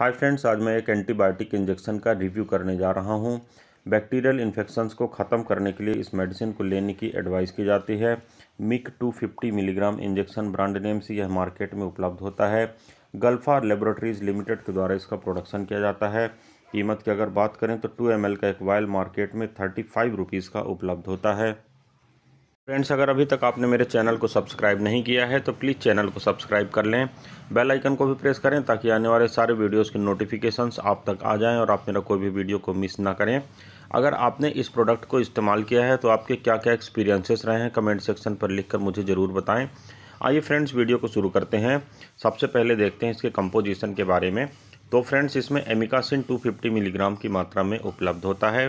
hi friends आज मैं एक एंटीबायोटिक इंजेक्शन का रिव्यू करने जा रहा हूं बैक्टीरियल इन्फेक्शंस को ख़त्म करने के लिए इस मेडिसिन को लेने की एडवाइस की जाती है Mik 250 milligram injection brand name से यह मार्केट में उपलब्ध होता है गल्फा लेबोरेटरीज लिमिटेड के द्वारा इसका प्रोडक्शन किया जाता है कीमत की अगर बात करें तो टू एम का एक वायल मार्केट में थर्टी फाइव का उपलब्ध होता है फ्रेंड्स अगर अभी तक आपने मेरे चैनल को सब्सक्राइब नहीं किया है तो प्लीज़ चैनल को सब्सक्राइब कर लें बेल आइकन को भी प्रेस करें ताकि आने वाले सारे वीडियोस के नोटिफिकेशंस आप तक आ जाएं और आप मेरा कोई भी वीडियो को मिस ना करें अगर आपने इस प्रोडक्ट को इस्तेमाल किया है तो आपके क्या क्या एक्सपीरियंसेस रहे हैं कमेंट सेक्शन पर लिख मुझे ज़रूर बताएँ आइए फ्रेंड्स वीडियो को शुरू करते हैं सबसे पहले देखते हैं इसके कम्पोजिशन के बारे में तो फ्रेंड्स इसमें एमिकासिन टू मिलीग्राम की मात्रा में उपलब्ध होता है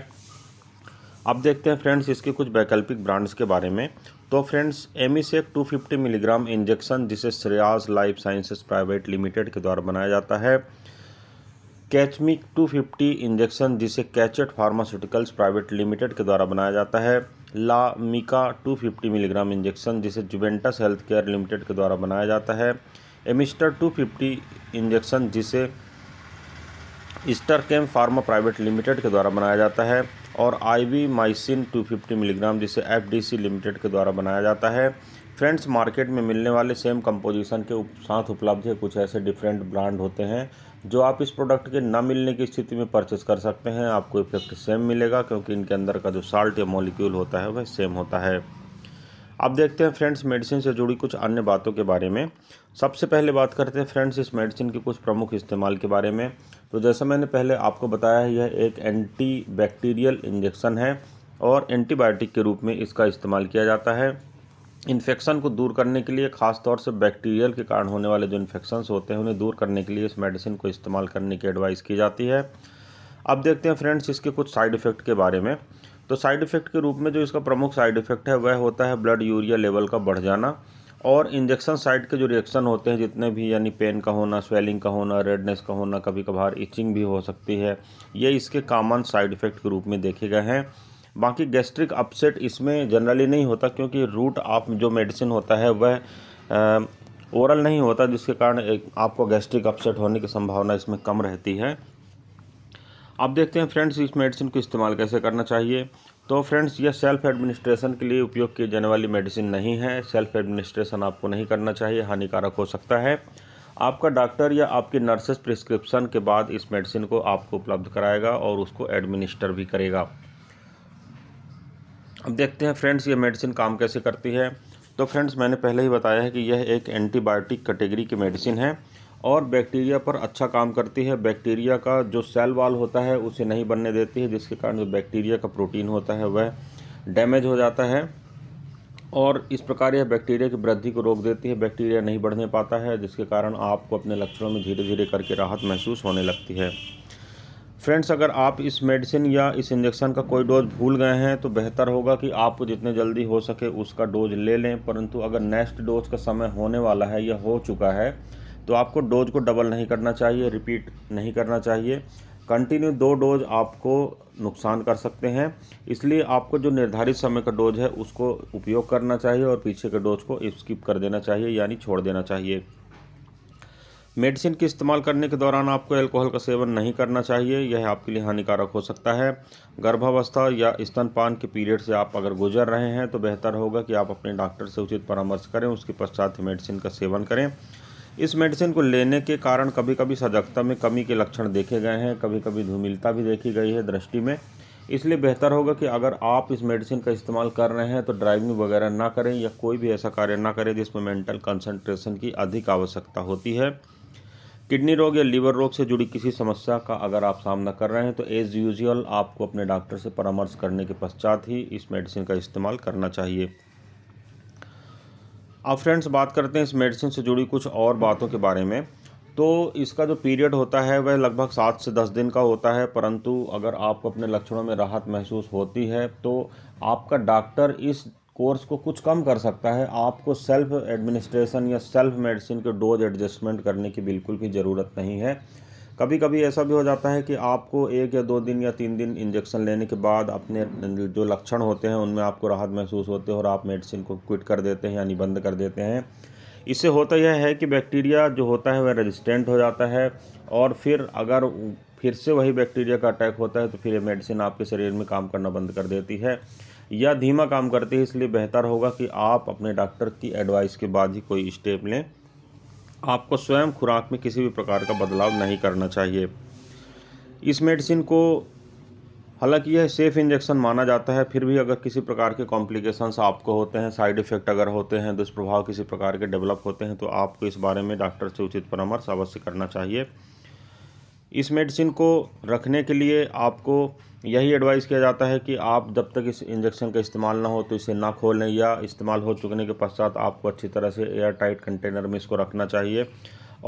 अब देखते हैं फ्रेंड्स इसके कुछ वैकल्पिक ब्रांड्स के बारे में तो फ्रेंड्स एमिसेक 250 मिलीग्राम इंजेक्शन जिसे Shreyas life sciences private limited के द्वारा बनाया जाता है कैचमिक 250 इंजेक्शन जिसे कैचेट फार्मास्यूटिकल्स प्राइवेट लिमिटेड के द्वारा बनाया जाता है ला मिका फिफ्टी मिलीग्राम इंजेक्शन जिसे जुबेंटस हेल्थ केयर लिमिटेड के द्वारा बनाया जाता है एमिस्टर फिफ्टी इंजेक्शन जिसे इस्टर कैम फार्मा प्राइवेट लिमिटेड के द्वारा बनाया जाता है और आईवी माइसिन 250 मिलीग्राम जिसे एफडीसी लिमिटेड के द्वारा बनाया जाता है फ्रेंड्स मार्केट में मिलने वाले सेम कंपोजिशन के साथ उपलब्ध है कुछ ऐसे डिफरेंट ब्रांड होते हैं जो आप इस प्रोडक्ट के ना मिलने की स्थिति में परचेस कर सकते हैं आपको इफेक्ट सेम मिलेगा क्योंकि इनके अंदर का जो साल्ट या मॉलिक्यूल होता है वह सेम होता है अब देखते हैं फ्रेंड्स मेडिसिन से जुड़ी कुछ अन्य बातों के बारे में सबसे पहले बात करते हैं फ्रेंड्स इस मेडिसिन के कुछ प्रमुख इस्तेमाल के बारे में तो जैसा मैंने पहले आपको बताया है यह एक एंटी बैक्टीरियल इंजेक्शन है और एंटीबायोटिक के रूप में इसका इस्तेमाल किया जाता है इन्फेक्शन को दूर करने के लिए ख़ास तौर से बैक्टीरियल के कारण होने वाले जो इन्फेक्शंस होते हैं उन्हें दूर करने के लिए इस मेडिसिन को इस्तेमाल करने की एडवाइस की जाती है अब देखते हैं फ्रेंड्स इसके कुछ साइड इफ़ेक्ट के बारे में तो साइड इफ़ेक्ट के रूप में जो इसका प्रमुख साइड इफ़ेक्ट है वह होता है ब्लड यूरिया लेवल का बढ़ जाना और इंजेक्शन साइड के जो रिएक्शन होते हैं जितने भी यानी पेन का होना स्वेलिंग का होना रेडनेस का होना कभी कभार इचिंग भी हो सकती है ये इसके कामन साइड इफ़ेक्ट के रूप में देखे गए हैं बाकी गैस्ट्रिक अपसेट इसमें जनरली नहीं होता क्योंकि रूट आप जो मेडिसिन होता है वह ओरल नहीं होता जिसके कारण आपको गैस्ट्रिक अपसेट होने की संभावना इसमें कम रहती है अब देखते हैं फ्रेंड्स इस मेडिसिन को इस्तेमाल कैसे करना चाहिए तो फ्रेंड्स यह सेल्फ एडमिनिस्ट्रेशन के लिए उपयोग की जाने वाली मेडिसिन नहीं है सेल्फ एडमिनिस्ट्रेशन आपको नहीं करना चाहिए हानिकारक हो सकता है आपका डॉक्टर या आपकी नर्सेस प्रिस्क्रिप्शन के बाद इस मेडिसिन को आपको उपलब्ध कराएगा और उसको एडमिनिस्टर भी करेगा अब देखते हैं फ्रेंड्स ये मेडिसिन काम कैसे करती है तो फ्रेंड्स मैंने पहले ही बताया है कि यह एक एंटीबायोटिक कैटेगरी की मेडिसिन है और बैक्टीरिया पर अच्छा काम करती है बैक्टीरिया का जो सेल वाल होता है उसे नहीं बनने देती है जिसके कारण जो बैक्टीरिया का प्रोटीन होता है वह डैमेज हो जाता है और इस प्रकार यह बैक्टीरिया की वृद्धि को रोक देती है बैक्टीरिया नहीं बढ़ने पाता है जिसके कारण आपको अपने लक्षणों में धीरे धीरे करके राहत महसूस होने लगती है फ्रेंड्स अगर आप इस मेडिसिन या इस इंजेक्शन का कोई डोज भूल गए हैं तो बेहतर होगा कि आप जितने जल्दी हो सके उसका डोज ले लें परंतु अगर नेक्स्ट डोज का समय होने वाला है या हो चुका है तो आपको डोज को डबल नहीं करना चाहिए रिपीट नहीं करना चाहिए कंटिन्यू दो डोज आपको नुकसान कर सकते हैं इसलिए आपको जो निर्धारित समय का डोज है उसको उपयोग करना चाहिए और पीछे के डोज को स्किप कर देना चाहिए यानी छोड़ देना चाहिए मेडिसिन के इस्तेमाल करने के दौरान आपको अल्कोहल का सेवन नहीं करना चाहिए यह आपके लिए हानिकारक हो सकता है गर्भावस्था या स्तनपान के पीरियड से आप अगर गुजर रहे हैं तो बेहतर होगा कि आप अपने डॉक्टर से उचित परामर्श करें उसके पश्चात मेडिसिन का सेवन करें इस मेडिसिन को लेने के कारण कभी कभी सजगता में कमी के लक्षण देखे गए हैं कभी कभी धूमिलता भी देखी गई है दृष्टि में इसलिए बेहतर होगा कि अगर आप इस मेडिसिन का इस्तेमाल कर रहे हैं तो ड्राइविंग वगैरह ना करें या कोई भी ऐसा कार्य ना करें जिसमें मेंटल कंसंट्रेशन की अधिक आवश्यकता होती है किडनी रोग या लीवर रोग से जुड़ी किसी समस्या का अगर आप सामना कर रहे हैं तो एज़ यूजल आपको अपने डॉक्टर से परामर्श करने के पश्चात ही इस मेडिसिन का इस्तेमाल करना चाहिए अब फ्रेंड्स बात करते हैं इस मेडिसिन से जुड़ी कुछ और बातों के बारे में तो इसका जो पीरियड होता है वह लगभग सात से दस दिन का होता है परंतु अगर आपको अपने लक्षणों में राहत महसूस होती है तो आपका डॉक्टर इस कोर्स को कुछ कम कर सकता है आपको सेल्फ एडमिनिस्ट्रेशन या सेल्फ मेडिसिन के डोज एडजस्टमेंट करने की बिल्कुल भी ज़रूरत नहीं है कभी कभी ऐसा भी हो जाता है कि आपको एक या दो दिन या तीन दिन इंजेक्शन लेने के बाद अपने जो लक्षण होते हैं उनमें आपको राहत महसूस होते हैं और आप मेडिसिन को क्विट कर देते हैं यानी बंद कर देते हैं इससे होता यह है कि बैक्टीरिया जो होता है वह रेजिस्टेंट हो जाता है और फिर अगर फिर से वही बैक्टीरिया का अटैक होता है तो फिर ये मेडिसिन आपके शरीर में काम करना बंद कर देती है या धीमा काम करती है इसलिए बेहतर होगा कि आप अपने डॉक्टर की एडवाइस के बाद ही कोई स्टेप लें आपको स्वयं खुराक में किसी भी प्रकार का बदलाव नहीं करना चाहिए इस मेडिसिन को हालांकि यह सेफ़ इंजेक्शन माना जाता है फिर भी अगर किसी प्रकार के कॉम्प्लिकेशंस आपको होते हैं साइड इफ़ेक्ट अगर होते हैं दुष्प्रभाव किसी प्रकार के डेवलप होते हैं तो आपको इस बारे में डॉक्टर से उचित परामर्श अवश्य करना चाहिए इस मेडिसिन को रखने के लिए आपको यही एडवाइस किया जाता है कि आप जब तक इस इंजेक्शन का इस्तेमाल ना हो तो इसे ना खोलें या इस्तेमाल हो चुकने के पश्चात आपको अच्छी तरह से एयर टाइट कंटेनर में इसको रखना चाहिए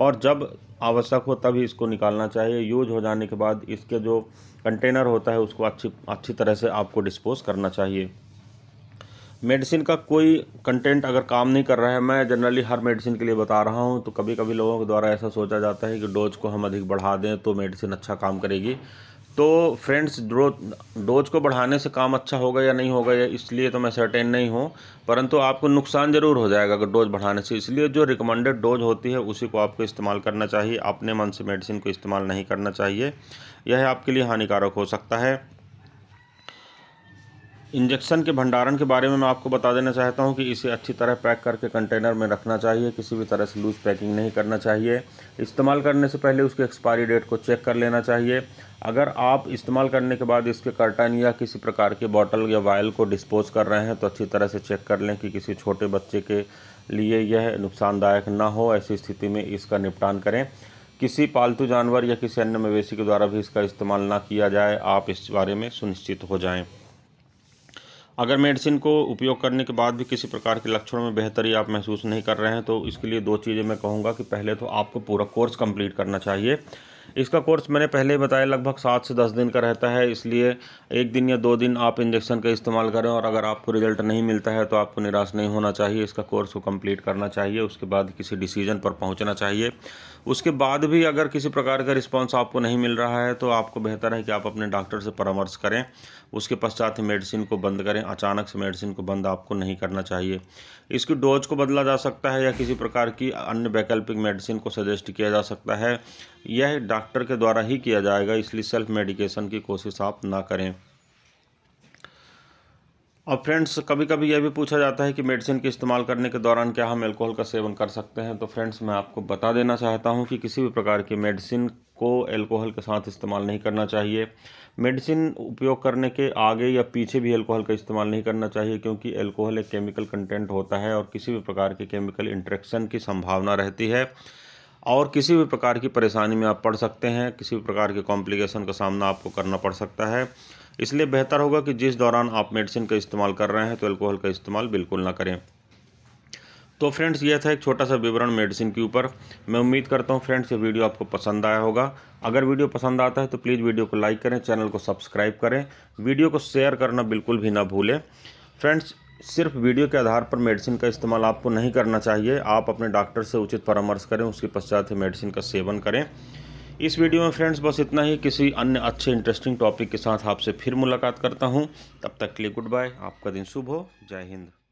और जब आवश्यक हो तभी इसको निकालना चाहिए यूज हो जाने के बाद इसके जो कंटेनर होता है उसको अच्छी अच्छी तरह से आपको डिस्पोज करना चाहिए मेडिसिन का कोई कंटेंट अगर काम नहीं कर रहा है मैं जनरली हर मेडिसिन के लिए बता रहा हूँ तो कभी कभी लोगों के द्वारा ऐसा सोचा जाता है कि डोज को हम अधिक बढ़ा दें तो मेडिसिन अच्छा काम करेगी तो फ्रेंड्स डोज को बढ़ाने से काम अच्छा होगा या नहीं होगा या इसलिए तो मैं सर्टेन नहीं हूँ परंतु आपको नुकसान ज़रूर हो जाएगा अगर डोज बढ़ाने से इसलिए जो रिकमेंडेड डोज होती है उसी को आपको इस्तेमाल करना चाहिए अपने मन से मेडिसिन को इस्तेमाल नहीं करना चाहिए यह आपके लिए हानिकारक हो सकता है इंजेक्शन के भंडारण के बारे में मैं आपको बता देना चाहता हूं कि इसे अच्छी तरह पैक करके कंटेनर में रखना चाहिए किसी भी तरह से लूज़ पैकिंग नहीं करना चाहिए इस्तेमाल करने से पहले उसकी एक्सपायरी डेट को चेक कर लेना चाहिए अगर आप इस्तेमाल करने के बाद इसके कर्टन या किसी प्रकार के बॉटल या वायल को डिस्पोज कर रहे हैं तो अच्छी तरह से चेक कर लें कि किसी छोटे बच्चे के लिए यह नुकसानदायक ना हो ऐसी स्थिति में इसका निपटान करें किसी पालतू जानवर या किसी अन्य मवेशी के द्वारा भी इसका इस्तेमाल ना किया जाए आप इस बारे में सुनिश्चित हो जाएं अगर मेडिसिन को उपयोग करने के बाद भी किसी प्रकार के लक्षणों में बेहतरी आप महसूस नहीं कर रहे हैं तो इसके लिए दो चीज़ें मैं कहूँगा कि पहले तो आपको पूरा कोर्स कंप्लीट करना चाहिए इसका कोर्स मैंने पहले ही बताया लगभग सात से दस दिन का रहता है इसलिए एक दिन या दो दिन आप इंजेक्शन का इस्तेमाल करें और अगर आपको रिजल्ट नहीं मिलता है तो आपको निराश नहीं होना चाहिए इसका कोर्स को कंप्लीट करना चाहिए उसके बाद किसी डिसीजन पर पहुंचना चाहिए उसके बाद भी अगर किसी प्रकार का रिस्पॉन्स आपको नहीं मिल रहा है तो आपको बेहतर है कि आप अपने डॉक्टर से परामर्श करें उसके पश्चात ही मेडिसिन को बंद करें अचानक से मेडिसिन को बंद आपको नहीं करना चाहिए इसकी डोज को बदला जा सकता है या किसी प्रकार की अन्य वैकल्पिक मेडिसिन को सजेस्ट किया जा सकता है यह डॉक्टर के द्वारा ही किया जाएगा इसलिए सेल्फ मेडिकेशन की कोशिश आप ना करें और फ्रेंड्स कभी कभी यह भी पूछा जाता है कि मेडिसिन के इस्तेमाल करने के दौरान क्या हम एल्कोहल का सेवन कर सकते हैं तो फ्रेंड्स मैं आपको बता देना चाहता हूं कि किसी भी प्रकार की मेडिसिन को एल्कोहल के साथ इस्तेमाल नहीं करना चाहिए मेडिसिन उपयोग करने के आगे या पीछे भी अल्कोहल का इस्तेमाल नहीं करना चाहिए क्योंकि अल्कोहल एक केमिकल कंटेंट होता है और किसी भी प्रकार के केमिकल इंट्रेक्शन की संभावना रहती है और किसी भी प्रकार की परेशानी में आप पड़ सकते हैं किसी भी प्रकार के कॉम्प्लिकेशन का सामना आपको करना पड़ सकता है इसलिए बेहतर होगा कि जिस दौरान आप मेडिसिन का इस्तेमाल कर रहे हैं तो अल्कोहल का इस्तेमाल बिल्कुल ना करें तो फ्रेंड्स यह था एक छोटा सा विवरण मेडिसिन के ऊपर मैं उम्मीद करता हूँ फ्रेंड्स ये वीडियो आपको पसंद आया होगा अगर वीडियो पसंद आता है तो प्लीज़ वीडियो को लाइक करें चैनल को सब्सक्राइब करें वीडियो को शेयर करना बिल्कुल भी ना भूलें फ्रेंड्स सिर्फ वीडियो के आधार पर मेडिसिन का इस्तेमाल आपको नहीं करना चाहिए आप अपने डॉक्टर से उचित परामर्श करें उसके पश्चात ही मेडिसिन का सेवन करें इस वीडियो में फ्रेंड्स बस इतना ही किसी अन्य अच्छे इंटरेस्टिंग टॉपिक के साथ आपसे फिर मुलाकात करता हूँ तब तक के लिए गुड बाय आपका दिन शुभ हो जय हिंद